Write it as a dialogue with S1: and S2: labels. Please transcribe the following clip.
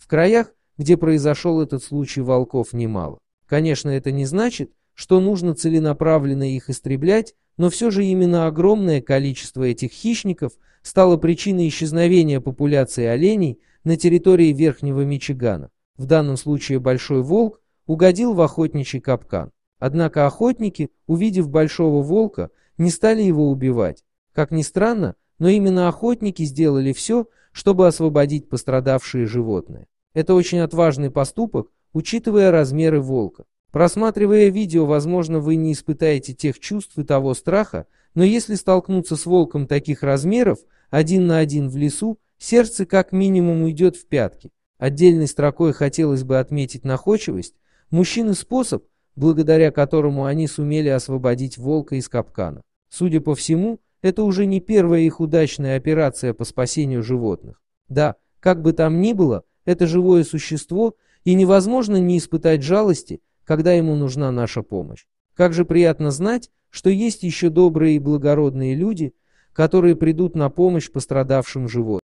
S1: В краях, где произошел этот случай, волков немало. Конечно, это не значит, что нужно целенаправленно их истреблять, но все же именно огромное количество этих хищников стало причиной исчезновения популяции оленей на территории Верхнего Мичигана. В данном случае большой волк угодил в охотничий капкан. Однако охотники, увидев большого волка, не стали его убивать. Как ни странно, но именно охотники сделали все, чтобы освободить пострадавшие животные. Это очень отважный поступок, учитывая размеры волка. Просматривая видео, возможно, вы не испытаете тех чувств и того страха, но если столкнуться с волком таких размеров, один на один в лесу, сердце как минимум уйдет в пятки. Отдельной строкой хотелось бы отметить находчивость, мужчины способ, благодаря которому они сумели освободить волка из капкана. Судя по всему, это уже не первая их удачная операция по спасению животных. Да, как бы там ни было, это живое существо, и невозможно не испытать жалости, когда ему нужна наша помощь. Как же приятно знать, что есть еще добрые и благородные люди, которые придут на помощь пострадавшим животным.